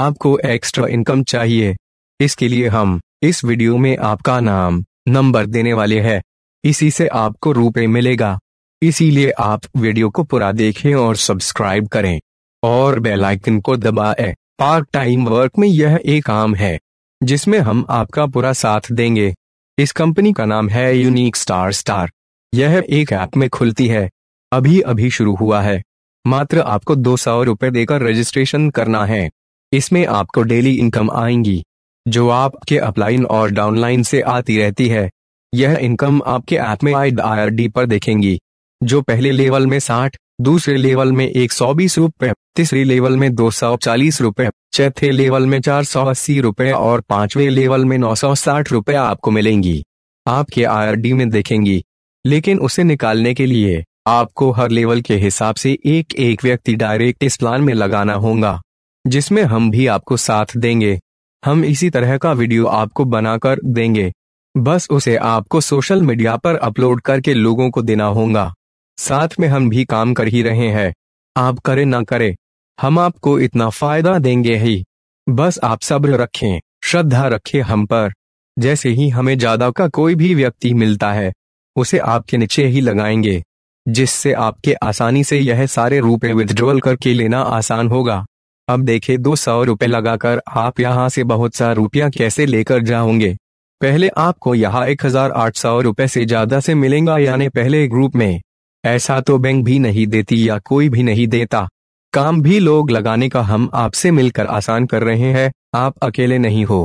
आपको extra income चाहिए इसके लिए हम इस वीडियो में आपका नाम नंबर देने वाले हैं इसी से आपको रुपए मिलेगा इसीलिए आप वीडियो को पूरा देखें और सब्सक्राइब करें और बेल आइकन को दबाएं। पार्ट टाइम वर्क में यह एक काम है जिसमें हम आपका पूरा साथ देंगे इस कंपनी का नाम है यूनिक स्टार स्टार यह एक ऐप में खुलती है अभी अभी शुरू हुआ है मात्र आपको दो सौ रुपए देकर रजिस्ट्रेशन करना है इसमें आपको डेली इनकम आएंगी जो आपके अपलाइन और डाउनलाइन से आती रहती है यह इनकम आपके ऐप में आई आईआरडी पर देखेंगी जो पहले लेवल में साठ दूसरे लेवल में एक सौ बीस रूपए तीसरे लेवल में दो सौ चालीस रूपए चौथे लेवल में चार सौ अस्सी रूपए और पांचवे लेवल में नौ सौ साठ रूपए आपको मिलेंगी आपके डी में देखेंगी लेकिन उसे निकालने के लिए आपको हर लेवल के हिसाब से एक एक व्यक्ति डायरेक्ट इस प्लान में लगाना होगा जिसमें हम भी आपको साथ देंगे हम इसी तरह का वीडियो आपको बनाकर देंगे बस उसे आपको सोशल मीडिया पर अपलोड करके लोगों को देना होगा साथ में हम भी काम कर ही रहे हैं आप करें ना करें हम आपको इतना फायदा देंगे ही बस आप सब्र रखें श्रद्धा रखें हम पर जैसे ही हमें ज्यादा का कोई भी व्यक्ति मिलता है उसे आपके नीचे ही लगाएंगे जिससे आपके आसानी से यह सारे रुपए विद्रॉल करके लेना आसान होगा अब देखे दो सौ रूपए लगाकर आप यहाँ से बहुत सा रुपया कैसे लेकर जाओगे पहले आपको यहाँ एक हजार आठ सौ रुपये से ज्यादा से मिलेगा यानी पहले ग्रुप में ऐसा तो बैंक भी नहीं देती या कोई भी नहीं देता काम भी लोग लगाने का हम आपसे मिलकर आसान कर रहे हैं आप अकेले नहीं हो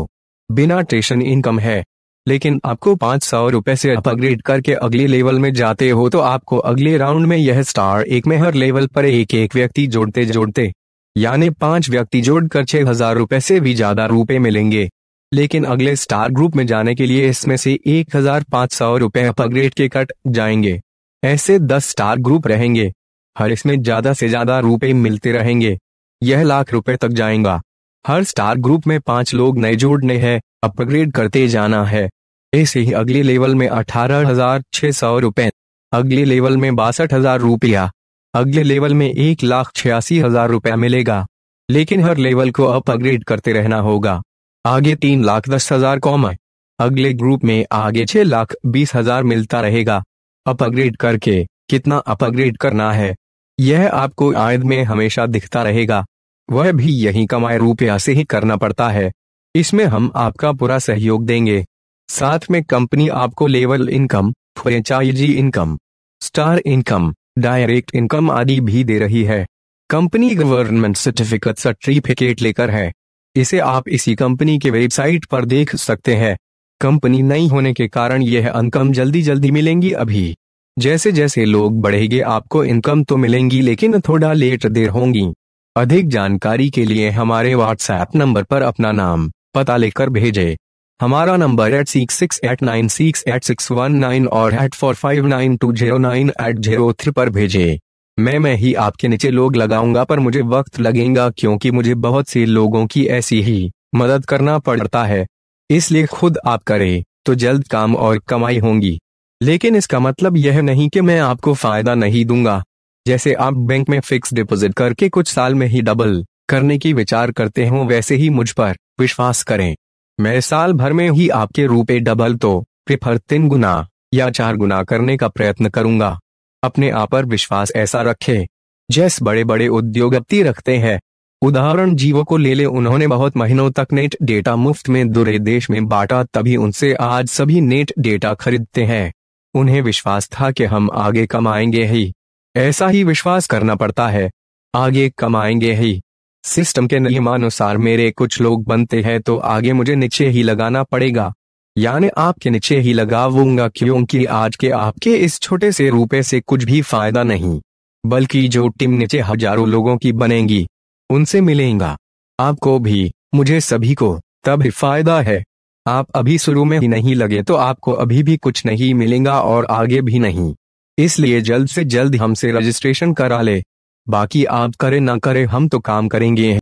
बिना टेशन इनकम है लेकिन आपको पांच सौ रुपए से अपग्रेड करके अगले लेवल में जाते हो तो आपको अगले राउंड में यह स्टार एक में हर लेवल पर एक एक व्यक्ति जोड़ते जोड़ते यानी पांच व्यक्ति जोड़कर छह हजार रुपए से भी ज्यादा रुपए मिलेंगे लेकिन अगले स्टार ग्रुप में जाने के लिए इसमें से एक हजार पांच सौ रुपए अपग्रेड के कट जाएंगे ऐसे दस स्टार ग्रुप रहेंगे हर इसमें ज्यादा से ज्यादा रुपए मिलते रहेंगे यह लाख रुपए तक जाएगा हर स्टार ग्रुप में पांच लोग नए जोड़ने हैं अपग्रेड करते जाना है ऐसे ही अगले लेवल में अठारह हजार छह सौ रुपए अगले लेवल में बासठ हजार रुपया अगले लेवल में एक लाख छियासी हजार रुपया मिलेगा लेकिन हर लेवल को अपग्रेड करते रहना होगा आगे तीन लाख दस हजार कॉम अगले ग्रुप में आगे छह लाख बीस हजार मिलता रहेगा अपग्रेड करके कितना अपग्रेड करना है यह आपको आयद में हमेशा दिखता रहेगा वह भी यही कमाए रुपया से ही करना पड़ता है इसमें हम आपका पूरा सहयोग देंगे साथ में कंपनी आपको level income franchisee income star income direct income आदि भी दे रही है कंपनी गवर्नमेंट सर्टिफिकेट सर्टिफिकेट लेकर है इसे आप इसी कंपनी के वेबसाइट पर देख सकते हैं कंपनी नई होने के कारण यह इनकम जल्दी जल्दी मिलेंगी अभी जैसे जैसे लोग बढ़ेंगे आपको इनकम तो मिलेंगी लेकिन थोड़ा लेट देर होंगी अधिक जानकारी के लिए हमारे व्हाट्सएप नंबर पर अपना नाम पता लेकर भेजें हमारा number eight six six eight nine six eight six one nine और eight four five nine two zero nine eight zero three पर भेजे मैं मैं ही आपके नीचे लोग लगाऊंगा पर मुझे वक्त लगेगा क्योंकि मुझे बहुत से लोगों की ऐसी ही मदद करना पड़ता है इसलिए खुद आप करें तो जल्द काम और कमाई होंगी लेकिन इसका मतलब यह नहीं कि मैं आपको फायदा नहीं दूंगा जैसे आप बैंक में फिक्स डिपॉजिट करके कुछ साल में ही डबल करने की विचार करते हो वैसे ही मुझ पर विश्वास करें मैं साल भर में ही आपके रूपे डबल तो प्रिफर तीन गुना या चार गुना करने का प्रयत्न करूंगा अपने आप पर विश्वास ऐसा रखे जैस बड़े बड़े उद्योगपति रखते हैं उदाहरण जीवो को ले ले उन्होंने बहुत महीनों तक नेट डेटा मुफ्त में दूरे देश में बांटा तभी उनसे आज सभी नेट डेटा खरीदते हैं उन्हें विश्वास था कि हम आगे कमाएंगे ही ऐसा ही विश्वास करना पड़ता है आगे कमाएंगे ही सिस्टम के नियमानुसार मेरे कुछ लोग बनते हैं तो आगे मुझे नीचे ही लगाना पड़ेगा यानी आपके नीचे ही लगाऊंगा क्योंकि आज के आपके इस छोटे से रुपए से कुछ भी फायदा नहीं बल्कि जो टीम नीचे हजारों लोगों की बनेगी उनसे मिलेगा आपको भी मुझे सभी को तब फायदा है आप अभी शुरू में ही नहीं लगे तो आपको अभी भी कुछ नहीं मिलेगा और आगे भी नहीं इसलिए जल्द से जल्द हमसे रजिस्ट्रेशन करा ले बाकी आप करें ना करें हम तो काम करेंगे